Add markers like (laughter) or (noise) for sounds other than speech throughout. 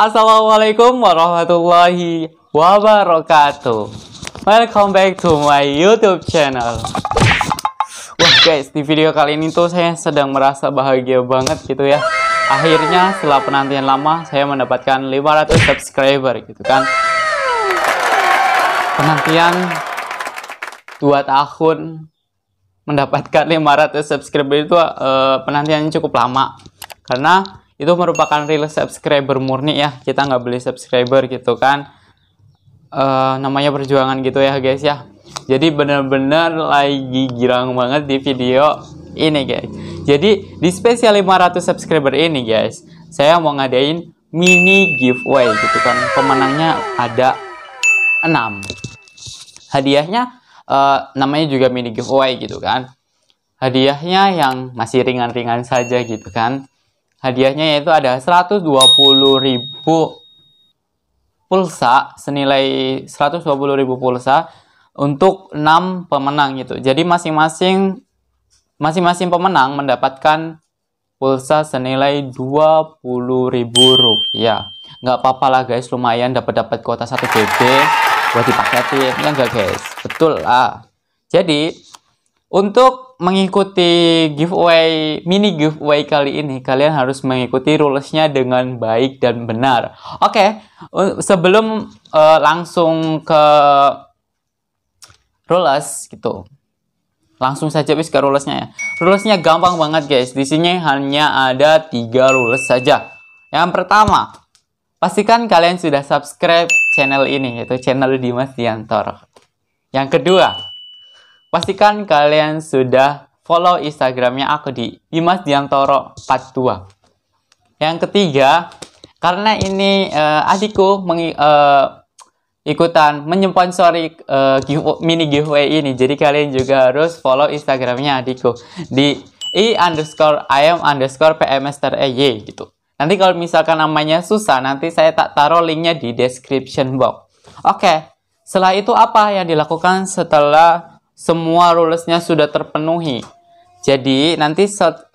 Assalamualaikum warahmatullahi wabarakatuh. Welcome back to my YouTube channel. Wah guys, di video kali ini tuh saya sedang merasa bahagia banget gitu ya. Akhirnya setelah penantian lama saya mendapatkan 500 subscriber gitu kan. Penantian 2 tahun mendapatkan 500 subscriber itu uh, penantiannya cukup lama karena itu merupakan real subscriber murni ya kita nggak beli subscriber gitu kan e, namanya perjuangan gitu ya guys ya jadi bener-bener lagi girang banget di video ini guys jadi di spesial 500 subscriber ini guys saya mau ngadain mini giveaway gitu kan pemenangnya ada 6 hadiahnya e, namanya juga mini giveaway gitu kan hadiahnya yang masih ringan-ringan saja gitu kan Hadiahnya yaitu ada 120.000 pulsa senilai 120.000 pulsa untuk 6 pemenang gitu. Jadi masing-masing masing-masing pemenang mendapatkan pulsa senilai Rp20.000. Nggak apa-apa lah guys, lumayan dapat-dapat kuota 1 GB buat dipakai Ya enggak guys? Betul lah. Jadi untuk mengikuti giveaway mini giveaway kali ini kalian harus mengikuti rulesnya dengan baik dan benar. Oke, okay, sebelum uh, langsung ke rules gitu. Langsung saja wis ke rulesnya ya. Rulesnya gampang banget guys. Di sini hanya ada tiga rules saja. Yang pertama, pastikan kalian sudah subscribe channel ini yaitu channel Dimas Diantor. Yang kedua, Pastikan kalian sudah follow Instagramnya aku di Dimas Diantoro 42. Yang ketiga, karena ini uh, adikku meng, uh, eh, ikutan menyponsori uh, eh, give, mini giveaway ini, jadi kalian juga harus follow Instagramnya adikku di i underscore am underscore pms e y gitu. Nanti kalau misalkan namanya susah, nanti saya tak taruh linknya di description box. Oke, okay. setelah itu apa yang dilakukan setelah semua rulesnya sudah terpenuhi. Jadi nanti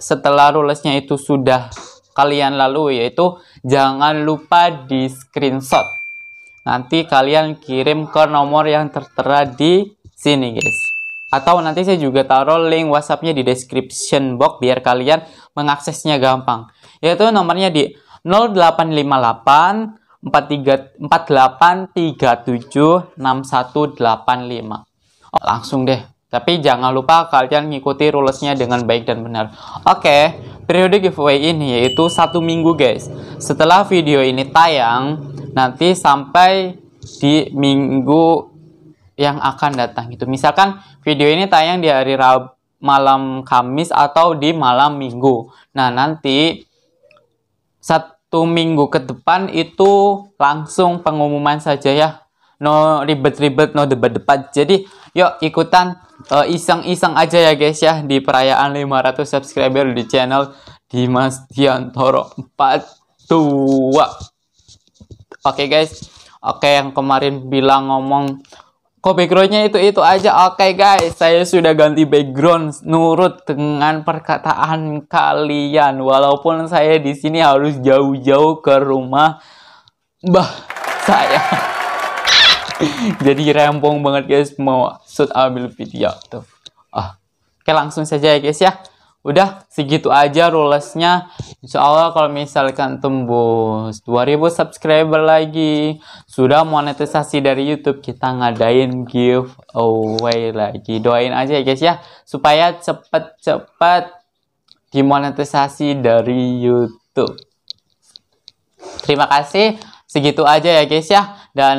setelah rulesnya itu sudah kalian lalui yaitu jangan lupa di screenshot. Nanti kalian kirim ke nomor yang tertera di sini guys. Atau nanti saya juga taruh link WhatsAppnya di description box biar kalian mengaksesnya gampang. Yaitu nomornya di 0858 43 4837 6185. Oh langsung deh. Tapi jangan lupa kalian ngikuti rulesnya dengan baik dan benar. Oke, okay, periode giveaway ini yaitu satu minggu guys. Setelah video ini tayang, nanti sampai di minggu yang akan datang gitu. Misalkan video ini tayang di hari Rab malam Kamis atau di malam Minggu. Nah, nanti satu minggu ke depan itu langsung pengumuman saja ya. No ribet-ribet, no debat-debat. Jadi, Yuk ikutan eh, iseng-iseng uh, aja ya guys ya di perayaan 500 subscriber di channel Dimas Diantoro 42. Oke okay, guys. Oke okay, yang kemarin bilang ngomong kok backgroundnya itu itu aja. Oke okay, guys, saya sudah ganti background nurut dengan perkataan kalian. Walaupun saya di sini harus jauh-jauh ke rumah mbah saya. (laughs) jadi rempong banget guys mau shoot ambil video tuh ah oke langsung saja ya guys ya udah segitu aja rulesnya insya Allah kalau misalkan tembus 2000 subscriber lagi sudah monetisasi dari YouTube kita ngadain giveaway lagi doain aja ya guys ya supaya cepat-cepat dimonetisasi dari YouTube terima kasih segitu aja ya guys ya dan